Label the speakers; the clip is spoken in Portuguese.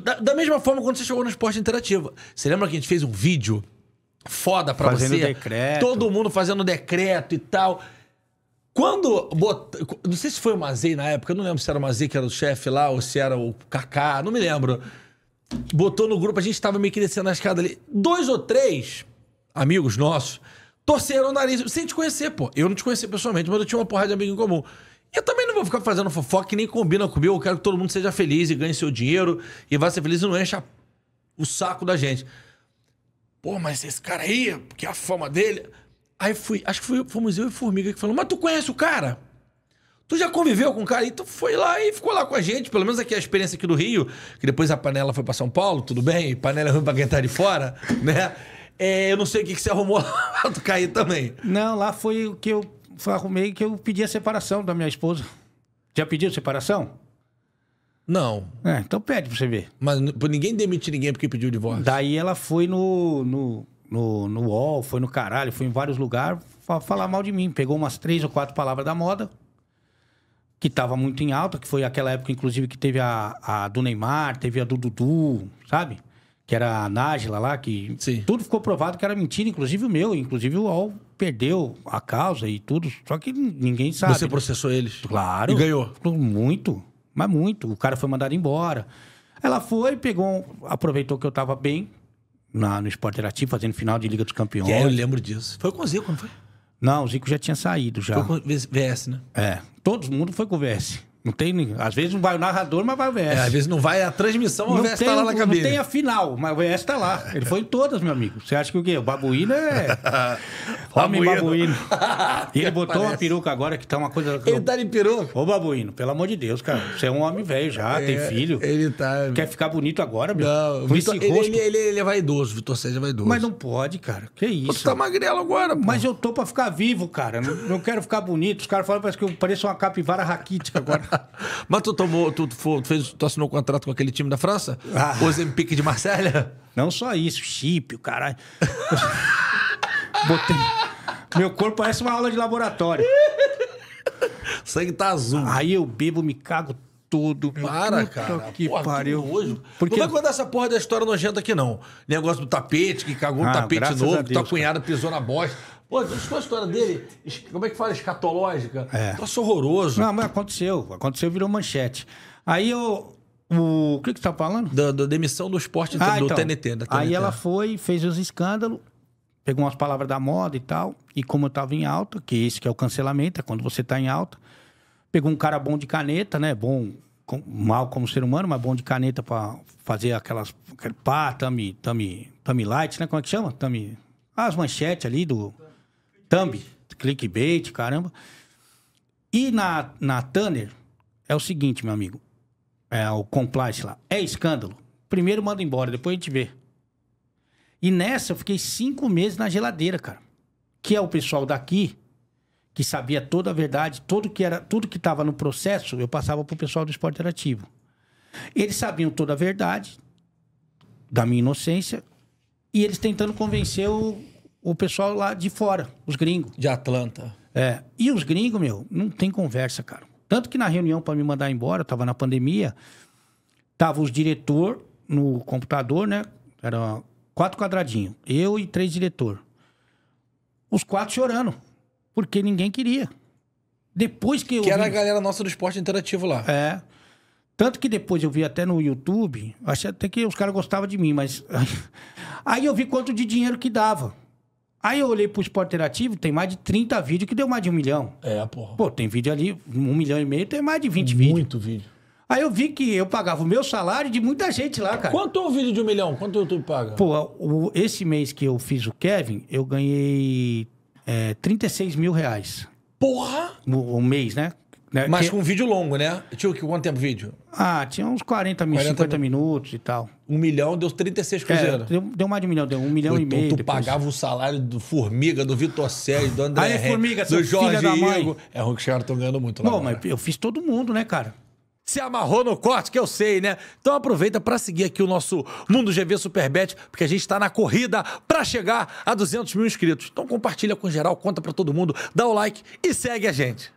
Speaker 1: Da, da, mesma forma quando você chegou no esporte interativo. Você lembra que a gente fez um vídeo foda pra fazendo você? Decreto. Todo mundo fazendo decreto e tal. Quando. Bot... Não sei se foi o Mazei na época, eu não lembro se era o Mazei que era o chefe lá ou se era o Kaká, não me lembro. Botou no grupo, a gente tava meio que descendo a escada ali. Dois ou três amigos nossos torceram o nariz sem te conhecer, pô. Eu não te conhecia pessoalmente, mas eu tinha uma porrada de amigo em comum. Eu também não vou ficar fazendo fofoca que nem combina comigo. Eu quero que todo mundo seja feliz e ganhe seu dinheiro e vá ser feliz e não encha o saco da gente. Pô, mas esse cara aí, porque é a fama dele. Aí fui, acho que foi, fomos eu e Formiga que falou, mas tu conhece o cara? Tu já conviveu com o cara? e tu foi lá e ficou lá com a gente. Pelo menos aqui é a experiência aqui do Rio, que depois a panela foi para São Paulo, tudo bem? Panela é ruim pra quem tá de fora, né? É, eu não sei o que, que você arrumou lá do cair também. Não, lá foi o que eu
Speaker 2: arrumei que eu pedi a separação da minha esposa. Já pediu separação?
Speaker 1: Não. É, então pede pra você ver. Mas ninguém demite ninguém porque pediu de divórcio. Daí ela foi
Speaker 2: no, no, no, no UOL, foi no caralho, foi em vários lugares falar mal de mim. Pegou umas três ou quatro palavras da moda, que tava muito em alta, que foi aquela época, inclusive, que teve a, a do Neymar, teve a do Dudu, sabe? Que era a Nájila lá, que Sim. tudo ficou provado que era mentira, inclusive o meu, inclusive o UOL perdeu a causa e tudo, só que ninguém sabe. Você processou eles? Claro. E ganhou? Muito, mas muito. O cara foi mandado embora. Ela foi, pegou, aproveitou que eu tava bem na, no Esporte Interativo, fazendo final de Liga dos Campeões. É, eu lembro disso. Foi com o Zico, não foi? Não, o Zico já tinha saído já. Foi
Speaker 1: com o VS, né?
Speaker 2: É. Todo mundo foi com o VS. Não tem, às vezes não vai o narrador, mas vai o VS. É, às vezes não vai a transmissão, mas o VS tá lá na cabeça. Não tem a final, mas o VS tá lá. Ele foi em todas, meu amigo. Você acha que o quê? O babuíno é... Tá homem babuíno. e ele botou Parece. uma peruca agora que tá uma coisa. Ele tá de peruca? Ô, babuíno, pelo amor de Deus, cara. Você é um homem velho já, é, tem filho. Ele tá. Quer ficar bonito agora, meu? Não, Com Vitor, esse rosto. Ele, ele,
Speaker 1: ele é vaidoso, Vitor
Speaker 2: Sérgio é vaidoso. Mas não pode, cara. Que isso? Você tá magrelo agora, pô. Mas eu tô pra ficar vivo, cara. Não, não quero ficar bonito. Os caras falam parece que eu pareço uma capivara raquítica agora. Mas tu tomou, tu, tu,
Speaker 1: fez, tu assinou um contrato com aquele time da França? Ah.
Speaker 2: O Zempic de Marselha? Não só isso, chip, o caralho.
Speaker 1: Botei. Meu corpo parece uma aula de laboratório. O sangue tá azul. Aí eu bebo, me cago todo. Para, Puta cara. Que porra, pariu. Hoje. Porque... Não vai contar essa porra da história nojenta aqui, não. Negócio do tapete, que cagou ah, no tapete novo, Deus, que tua cunhada pisou na bosta. Pô, isso a história dele, como é que fala? Escatológica. É.
Speaker 2: Nossa, horroroso. Não, mas aconteceu. Aconteceu, virou manchete. Aí
Speaker 1: eu. O, o que, que você tá falando? Da, demissão do esporte ah, do então. TNT, TNT, Aí ela
Speaker 2: foi, fez os escândalos pegou umas palavras da moda e tal, e como eu tava em alta, que esse que é o cancelamento, é quando você tá em alta, pegou um cara bom de caneta, né? Bom, com, mal como ser humano, mas bom de caneta para fazer aquelas aquele pá, tami, tami, tami light, né? Como é que chama? Tami, ah, as manchetes ali do thumb, clickbait, caramba. E na, na Tanner, é o seguinte, meu amigo. É o Complice lá. É escândalo. Primeiro manda embora, depois a gente vê. E nessa eu fiquei cinco meses na geladeira, cara. Que é o pessoal daqui que sabia toda a verdade, tudo que era, tudo que estava no processo, eu passava para o pessoal do esporte interativo. Eles sabiam toda a verdade da minha inocência e eles tentando convencer o, o pessoal lá de fora, os gringos. De Atlanta. É. E os gringos, meu, não tem conversa, cara. Tanto que na reunião para me mandar embora, tava na pandemia, tava os diretor no computador, né? Era quatro quadradinhos, eu e três diretor. Os quatro chorando, porque ninguém queria. Depois que eu. Que vi... era a galera nossa do esporte interativo lá. É. Tanto que depois eu vi até no YouTube, achei até que os caras gostavam de mim, mas. Aí eu vi quanto de dinheiro que dava. Aí eu olhei pro esporte interativo, tem mais de 30 vídeos que deu mais de um milhão. É, porra. Pô, tem vídeo ali, um milhão e meio, tem mais de 20 Muito vídeos. Muito vídeo. Aí eu vi que eu pagava o meu salário de muita gente lá, cara. Quanto é um vídeo de um milhão? Quanto o YouTube paga? Pô, o, esse mês que eu fiz o Kevin, eu ganhei é, 36 mil reais. Porra! Um, mês, né? né? Mas que... com um vídeo longo, né? Tio, quanto tempo vídeo? Ah, tinha uns 40
Speaker 1: mil, 50 mil... minutos e tal. Um milhão deu 36 é, cruzeiros. É, deu,
Speaker 2: deu mais de um milhão, deu
Speaker 1: um milhão e então meio. Tu depois. pagava o salário do Formiga, do Vitor Sérgio, do André Aí, Henrique, Formiga, do Jorge filha da mãe. É o que os caras estão ganhando muito lá. Não, né? mas eu fiz todo mundo, né, cara? se amarrou no corte, que eu sei, né? Então aproveita para seguir aqui o nosso Mundo GV Superbet, porque a gente está na corrida para chegar a 200 mil inscritos. Então compartilha com geral, conta para todo mundo, dá o like e segue a gente.